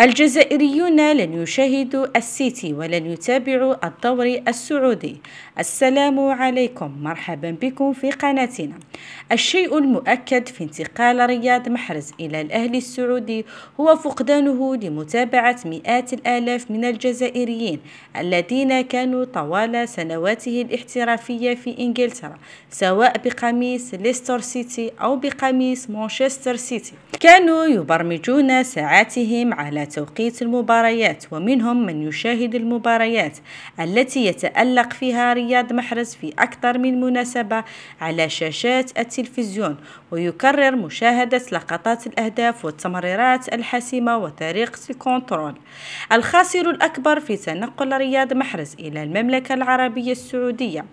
الجزائريون لن يشاهدوا السيتي ولن يتابعوا الدوري السعودي السلام عليكم مرحبا بكم في قناتنا الشيء المؤكد في انتقال رياض محرز إلى الأهلي السعودي هو فقدانه لمتابعة مئات الآلاف من الجزائريين الذين كانوا طوال سنواته الاحترافية في إنجلترا سواء بقميص ليستر سيتي أو بقميص مانشستر سيتي كانوا يبرمجون ساعاتهم على توقيت المباريات ومنهم من يشاهد المباريات التي يتألق فيها رياض محرز في أكثر من مناسبة على شاشات التلفزيون ويكرر مشاهدة لقطات الأهداف والتمريرات الحاسمة وطريقة الكنترول الخاسر الأكبر في تنقل رياض محرز إلى المملكة العربية السعودية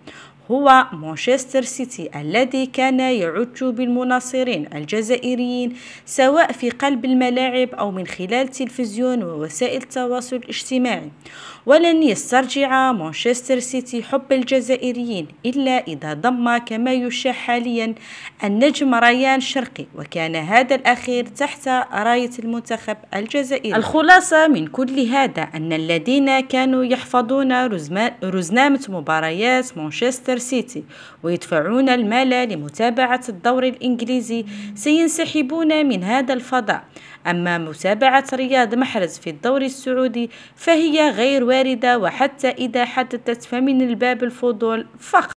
هو مانشستر سيتي الذي كان يعج بالمناصرين الجزائريين سواء في قلب الملاعب أو من خلال التلفزيون ووسائل التواصل الاجتماعي ولن يسترجع مانشستر سيتي حب الجزائريين إلا إذا ضم كما يشاع حاليا النجم ريان شرقي وكان هذا الأخير تحت راية المنتخب الجزائري الخلاصة من كل هذا أن الذين كانوا يحفظون رزنامة مباريات مانشستر مانشستر سيتي ويدفعون المال لمتابعة الدوري الإنجليزي سينسحبون من هذا الفضاء أما متابعة رياض محرز في الدوري السعودي فهي غير واردة وحتى إذا حدثت فمن الباب الفضول فقط